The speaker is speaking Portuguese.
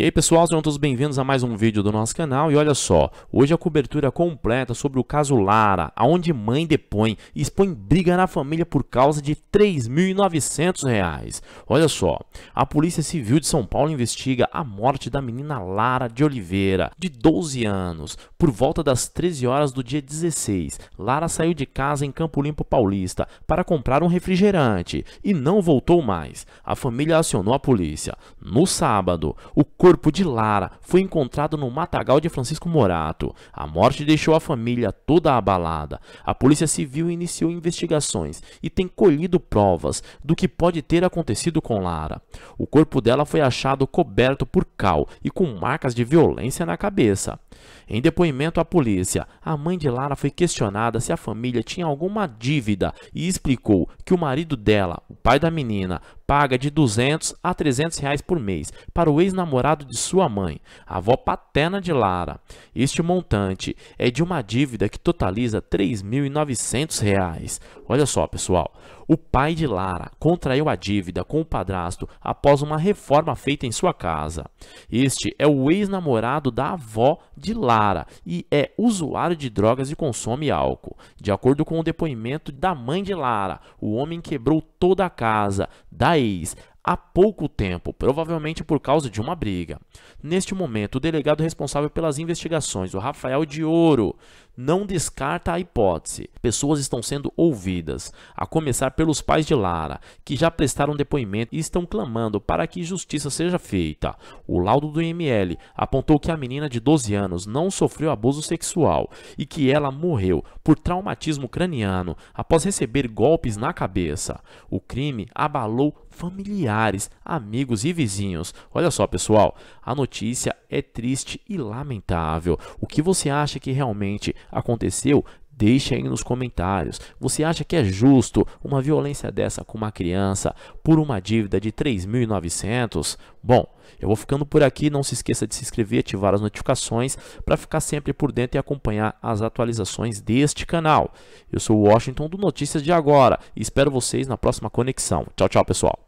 E aí pessoal, sejam todos bem-vindos a mais um vídeo do nosso canal e olha só, hoje a cobertura completa sobre o caso Lara, aonde mãe depõe e expõe briga na família por causa de 3.900 reais. Olha só, a Polícia Civil de São Paulo investiga a morte da menina Lara de Oliveira, de 12 anos. Por volta das 13 horas do dia 16, Lara saiu de casa em Campo Limpo Paulista para comprar um refrigerante e não voltou mais. A família acionou a polícia. No sábado, o corpo corpo de Lara foi encontrado no matagal de Francisco Morato. A morte deixou a família toda abalada. A Polícia Civil iniciou investigações e tem colhido provas do que pode ter acontecido com Lara. O corpo dela foi achado coberto por cal e com marcas de violência na cabeça. Em depoimento à polícia, a mãe de Lara foi questionada se a família tinha alguma dívida e explicou que o marido dela, o pai da menina, paga de 200 a 300 reais por mês para o ex-namorado de sua mãe, a avó paterna de Lara. Este montante é de uma dívida que totaliza 3.900 reais. Olha só, pessoal. O pai de Lara contraiu a dívida com o padrasto após uma reforma feita em sua casa. Este é o ex-namorado da avó de Lara para e é usuário de drogas e consome álcool. De acordo com o depoimento da mãe de Lara, o homem quebrou toda a casa da ex há pouco tempo, provavelmente por causa de uma briga. Neste momento, o delegado responsável pelas investigações, o Rafael de Ouro, não descarta a hipótese. Pessoas estão sendo ouvidas, a começar pelos pais de Lara, que já prestaram depoimento e estão clamando para que justiça seja feita. O laudo do IML apontou que a menina de 12 anos não sofreu abuso sexual e que ela morreu por traumatismo craniano após receber golpes na cabeça. O crime abalou familiares, amigos e vizinhos. Olha só, pessoal, a notícia é triste e lamentável. O que você acha que realmente aconteceu? Deixe aí nos comentários. Você acha que é justo uma violência dessa com uma criança por uma dívida de 3.900? Bom, eu vou ficando por aqui. Não se esqueça de se inscrever, ativar as notificações para ficar sempre por dentro e acompanhar as atualizações deste canal. Eu sou o Washington do Notícias de Agora e espero vocês na próxima conexão. Tchau, tchau, pessoal.